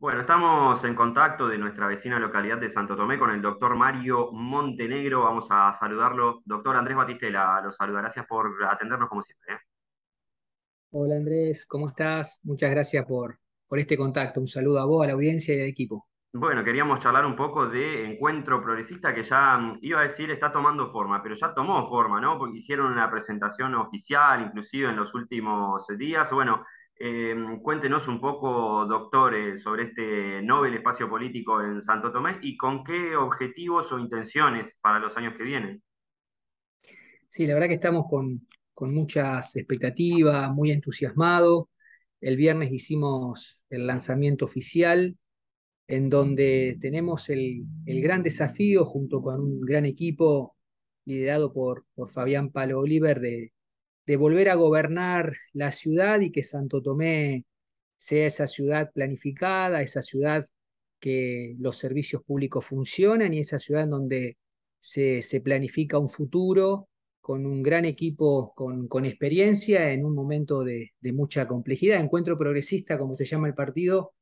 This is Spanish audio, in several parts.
Bueno, estamos en contacto de nuestra vecina localidad de Santo Tomé con el doctor Mario Montenegro. Vamos a saludarlo. Doctor Andrés Batistela, lo saludo. Gracias por atendernos como siempre. ¿eh? Hola Andrés, ¿cómo estás? Muchas gracias por, por este contacto. Un saludo a vos, a la audiencia y al equipo. Bueno, queríamos charlar un poco de Encuentro Progresista que ya mm, iba a decir está tomando forma, pero ya tomó forma, ¿no? Porque hicieron una presentación oficial, inclusive en los últimos días. Bueno, Em, cuéntenos un poco, doctor, sobre este Nobel espacio político en Santo Tomé y con qué objetivos o intenciones para los años que vienen. Sí, la verdad que estamos con, muchas expectativas, muy entusiasmado. El viernes hicimos el lanzamiento oficial, en donde tenemos el, gran desafío junto con un gran equipo liderado por, por Fabián Palo Oliver de, de volver a gobernar la ciudad y que Santo Tomé sea esa ciudad planificada, esa ciudad que los servicios públicos funcionan y esa ciudad en donde se, planifica un futuro con un gran equipo con, con experiencia en un momento de, mucha complejidad. Encuentro Progresista, como se llama el partido,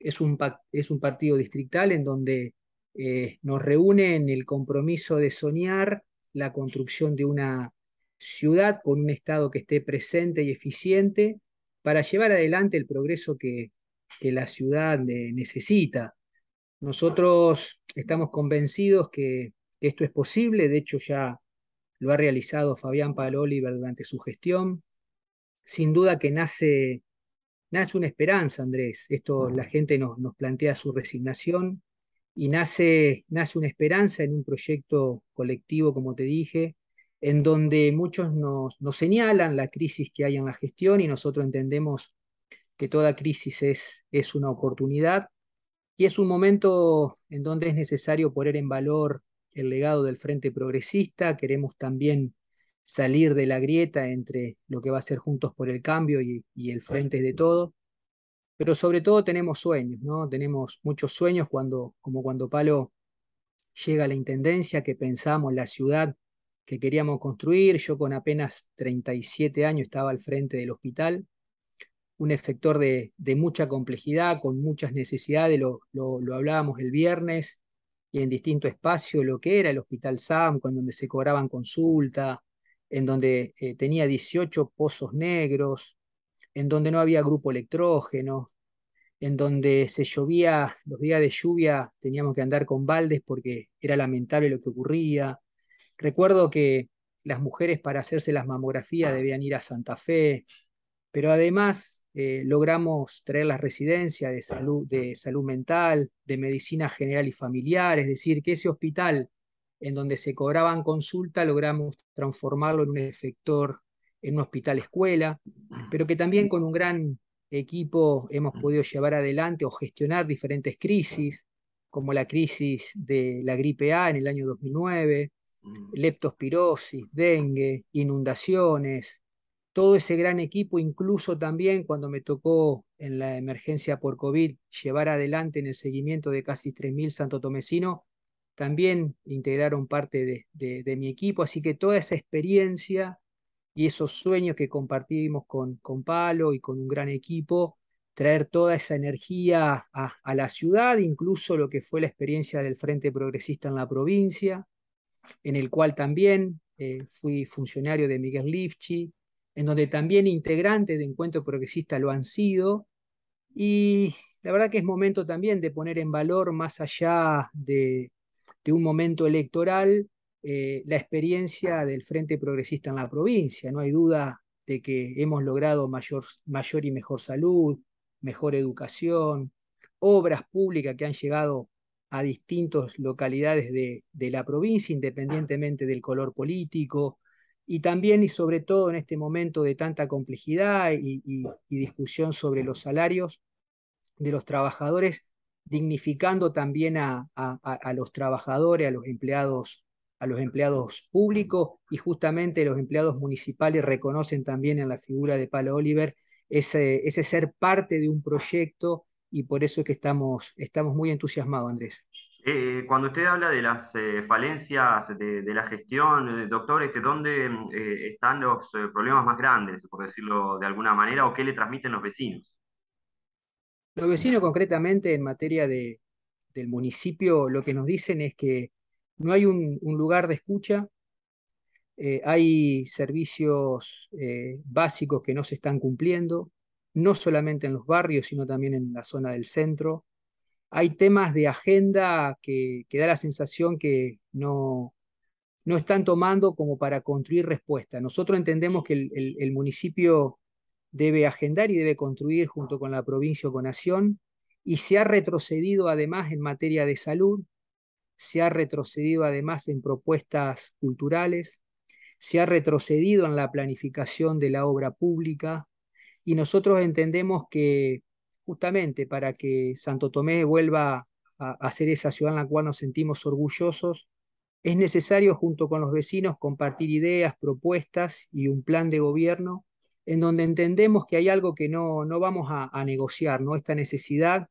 es un, es un partido distrital en donde eh, nos reúne en el compromiso de soñar la construcción de una ciudad con un Estado que esté presente y eficiente para llevar adelante el progreso que, la ciudad necesita. Nosotros estamos convencidos que, esto es posible, de hecho ya lo ha realizado Fabián Paloliver durante su gestión. Sin duda que nace, nace una esperanza, Andrés. Esto la gente nos, nos plantea su resignación y nace, nace una esperanza en un proyecto colectivo, como te dije, en donde muchos nos, señalan la crisis que hay en la gestión y nosotros entendemos que toda crisis es, una oportunidad y es un momento en donde es necesario poner en valor el legado del Frente Progresista, queremos también salir de la grieta entre lo que va a ser Juntos por el Cambio y, el Frente de Todo, pero sobre todo tenemos sueños, ¿no? Tenemos muchos sueños cuando, como cuando Palo llega a la Intendencia, que pensamos la ciudad que queríamos construir. Yo con apenas 37 años estaba al frente del hospital, un efector de, mucha complejidad, con muchas necesidades, lo, lo, hablábamos el viernes y en distinto espacio, lo que era el Hospital SAM, con donde se cobraban consulta, en donde eh, tenía 18 pozos negros, en donde no había grupo electrógeno, en donde se llovía, los días de lluvia teníamos que andar con baldes porque era lamentable lo que ocurría, Recuerdo que las mujeres para hacerse las mamografías debían ir a Santa Fe, pero además eh, logramos traer las residencias de salud, de salud mental, de medicina general y familiar, es decir, que ese hospital en donde se cobraban consulta logramos transformarlo en un efector, en un hospital escuela, pero que también con un gran equipo hemos podido llevar adelante o gestionar diferentes crisis, como la crisis de la gripe A en el año 2009, Mm. leptospirosis, dengue, inundaciones, todo ese gran equipo, incluso también cuando me tocó en la emergencia por COVID llevar adelante en el seguimiento de casi 3.000 santotomecinos, también integraron parte de, mi equipo, así que toda esa experiencia y esos sueños que compartimos con, Palo y con un gran equipo, traer toda esa energía a la ciudad, incluso lo que fue la experiencia del Frente Progresista en la provincia, en el cual también eh, fui funcionario de Miguel Lifchi, en donde también integrantes de Encuentro Progresista lo han sido. Y la verdad que es momento también de poner en valor, más allá de, un momento electoral, eh, la experiencia del Frente Progresista en la provincia. No hay duda de que hemos logrado mayor, mayor y mejor salud, mejor educación, obras públicas que han llegado a distintas localidades de, la provincia, independientemente del color político, y también y sobre todo en este momento de tanta complejidad y, discusión sobre los salarios de los trabajadores, dignificando también a, los trabajadores, a los empleados a los empleados públicos y justamente los empleados municipales reconocen también en la figura de Palo Oliver ese, ese ser parte de un proyecto y por eso es que estamos, estamos muy entusiasmados, Andrés. Eh, cuando usted habla de las eh, falencias de, la gestión, eh, doctor, este, ¿dónde están los problemas más grandes, por decirlo de alguna manera, o qué le transmiten los vecinos? Los vecinos concretamente en materia de, del municipio lo que nos dicen es que no hay un lugar de escucha, hay servicios básicos que no se están cumpliendo, no solamente en los barrios, sino también en la zona del centro. Hay temas de agenda que, da la sensación que no, están tomando como para construir respuesta. Nosotros entendemos que el, el, municipio debe agendar y debe construir junto con la provincia o con Nación, y se ha retrocedido además en materia de salud, se ha retrocedido además en propuestas culturales, se ha retrocedido en la planificación de la obra pública, y nosotros entendemos que justamente para que Santo Tomé vuelva a, ser esa ciudad en la cual nos sentimos orgullosos, es necesario junto con los vecinos compartir ideas, propuestas y un plan de gobierno en donde entendemos que hay algo que no, no vamos a, a negociar, ¿no? esta necesidad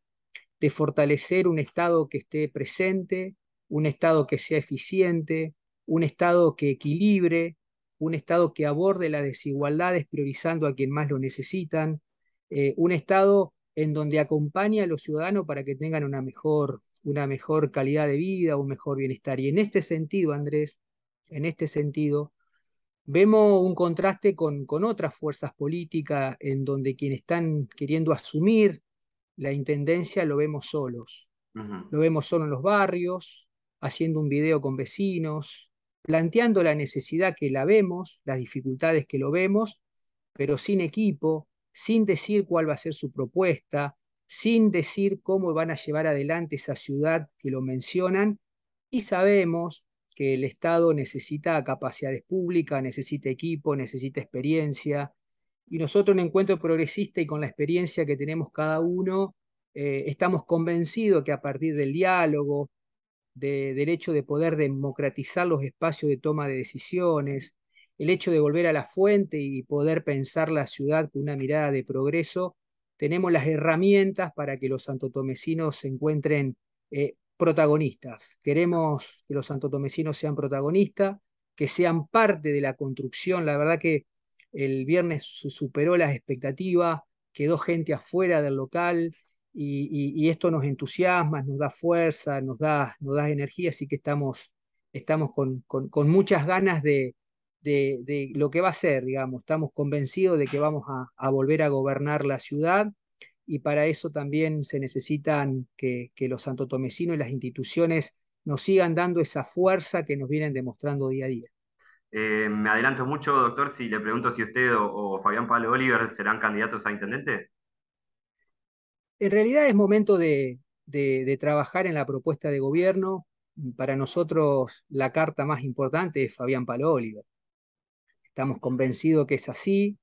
de fortalecer un Estado que esté presente, un Estado que sea eficiente, un Estado que equilibre, un Estado que aborde las desigualdades priorizando a quien más lo necesitan, eh, un Estado en donde acompaña a los ciudadanos para que tengan una mejor, una mejor calidad de vida, un mejor bienestar. Y en este sentido, Andrés, en este sentido, vemos un contraste con, otras fuerzas políticas en donde quienes están queriendo asumir la intendencia lo vemos solos. Lo vemos solo en los barrios, haciendo un video con vecinos, planteando la necesidad que la vemos, las dificultades que lo vemos, pero sin equipo, sin decir cuál va a ser su propuesta, sin decir cómo van a llevar adelante esa ciudad que lo mencionan, y sabemos que el Estado necesita capacidades públicas, necesita equipo, necesita experiencia, y nosotros en Encuentro Progresista y con la experiencia que tenemos cada uno, eh, estamos convencidos que a partir del diálogo, del hecho de poder democratizar los espacios de toma de decisiones, el hecho de volver a la fuente y poder pensar la ciudad con una mirada de progreso, tenemos las herramientas para que los santotomecinos se encuentren eh, protagonistas. Queremos que los santotomecinos sean protagonistas, que sean parte de la construcción. La verdad que el viernes superó las expectativas, quedó gente afuera del local, y, esto nos entusiasma, nos da fuerza, nos da, nos da energía, así que estamos, estamos con, muchas ganas de, lo que va a ser, digamos, estamos convencidos de que vamos a, volver a gobernar la ciudad y para eso también se necesitan que, que los santotomecinos y las instituciones nos sigan dando esa fuerza que nos vienen demostrando día a día. Eh, me adelanto mucho, doctor, si le pregunto si usted o Fabián Pablo Oliver serán candidatos a intendente. En realidad es momento de, trabajar en la propuesta de gobierno. Para nosotros la carta más importante es Fabián Palo Oliver. Estamos convencidos que es así.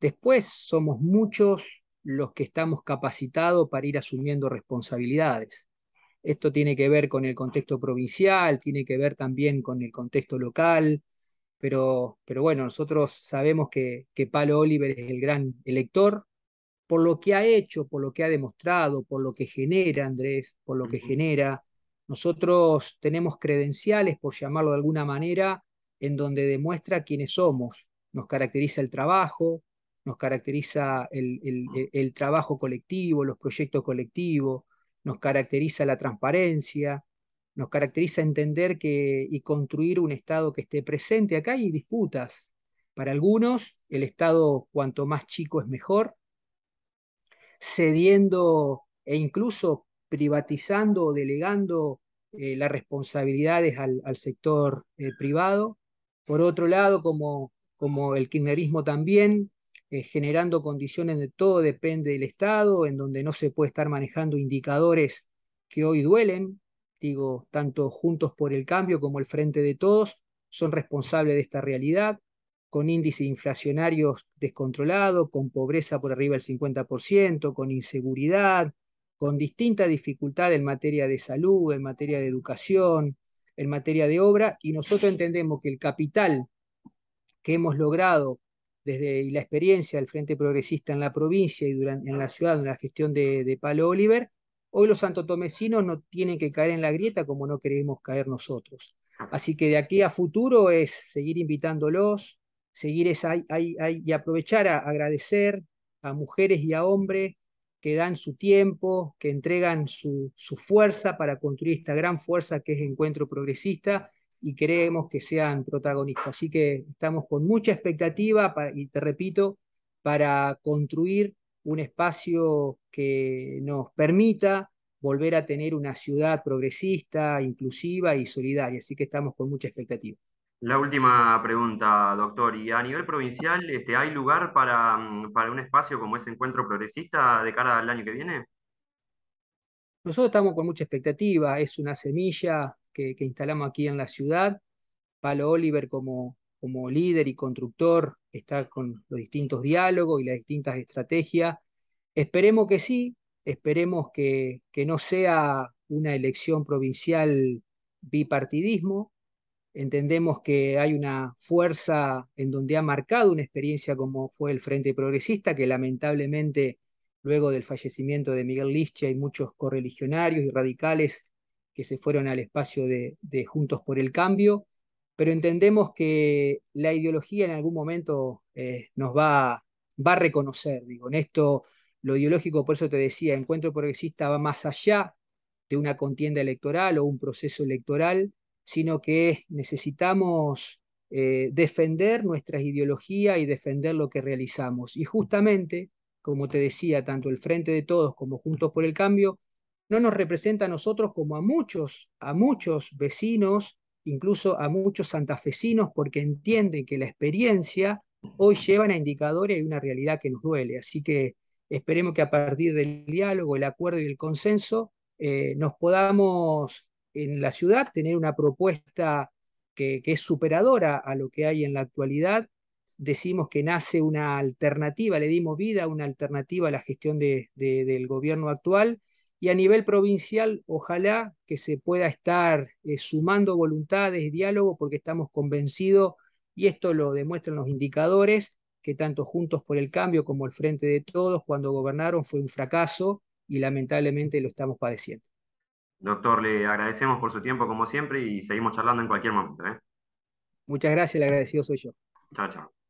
Después somos muchos los que estamos capacitados para ir asumiendo responsabilidades. Esto tiene que ver con el contexto provincial, tiene que ver también con el contexto local, pero, pero bueno, nosotros sabemos que, que Palo Oliver es el gran elector, por lo que ha hecho, por lo que ha demostrado, por lo que genera Andrés, por lo que genera. Nosotros tenemos credenciales, por llamarlo de alguna manera, en donde demuestra quiénes somos. Nos caracteriza el trabajo, nos caracteriza ah. el, trabajo colectivo, los proyectos colectivos, nos caracteriza la transparencia, nos caracteriza entender que, y construir un Estado que esté presente. Acá hay disputas. Para algunos, el Estado cuanto más chico es mejor, cediendo e incluso privatizando o delegando eh, las responsabilidades al, sector eh, privado. Por otro lado, como, el kirchnerismo también, eh, generando condiciones de todo depende del Estado, en donde no se puede estar manejando indicadores que hoy duelen, digo, tanto Juntos por el Cambio como el Frente de Todos son responsables de esta realidad con índices inflacionarios descontrolados, con pobreza por arriba del 50%, con inseguridad, con distinta dificultad en materia de salud, en materia de educación, en materia de obra, y nosotros entendemos que el capital que hemos logrado desde la experiencia del Frente Progresista en la provincia y durante, en la ciudad, en la gestión de, de Palo Oliver, hoy los santotomecinos no tienen que caer en la grieta como no queremos caer nosotros. Así que de aquí a futuro es seguir invitándolos, seguir esa, y aprovechar a agradecer a mujeres y a hombres que dan su tiempo, que entregan su, su fuerza para construir esta gran fuerza que es Encuentro Progresista y queremos que sean protagonistas. Así que estamos con mucha expectativa y te repito, para construir un espacio que nos permita volver a tener una ciudad progresista, inclusiva y solidaria. Así que estamos con mucha expectativa. La última pregunta, doctor. Y a nivel provincial, este, ¿hay lugar mm, para, un espacio como ese encuentro progresista de cara al año que viene? Nosotros estamos con mucha expectativa. Es una semilla que, instalamos aquí en la ciudad. Palo Oliver como, como líder y constructor está con los distintos diálogos y las distintas estrategias. Esperemos que sí, esperemos que no sea una elección provincial bipartidismo, entendemos que hay una fuerza en donde ha marcado una experiencia como fue el Frente Progresista, que lamentablemente luego del fallecimiento de Miguel Lische hay muchos correligionarios y radicales que se fueron al espacio de, Juntos por el Cambio, pero entendemos que la ideología en algún momento eh, nos va, va a reconocer, digo, en esto lo ideológico, por eso te decía, Encuentro Progresista va más allá de una contienda electoral o un proceso electoral, sino que necesitamos eh, defender nuestra ideología y defender lo que realizamos. Y justamente, como te decía, tanto el Frente de Todos como Juntos por el Cambio, no nos representa a nosotros como a muchos, a muchos vecinos, incluso a muchos santafesinos, porque entienden que la experiencia hoy lleva a indicadores y una realidad que nos duele. Así que esperemos que a partir del diálogo, el acuerdo y el consenso eh, nos podamos en la ciudad, tener una propuesta que, es superadora a lo que hay en la actualidad. Decimos que nace una alternativa, le dimos vida a una alternativa a la gestión del gobierno actual y a nivel provincial ojalá que se pueda estar eh, sumando voluntades, diálogo, porque estamos convencidos, y esto lo demuestran los indicadores, que tanto Juntos por el Cambio como el Frente de Todos cuando gobernaron fue un fracaso y lamentablemente lo estamos padeciendo. Doctor, le agradecemos por su tiempo como siempre y seguimos charlando en cualquier momento. ¿eh? Muchas gracias, le agradecido soy yo. Chao, chao.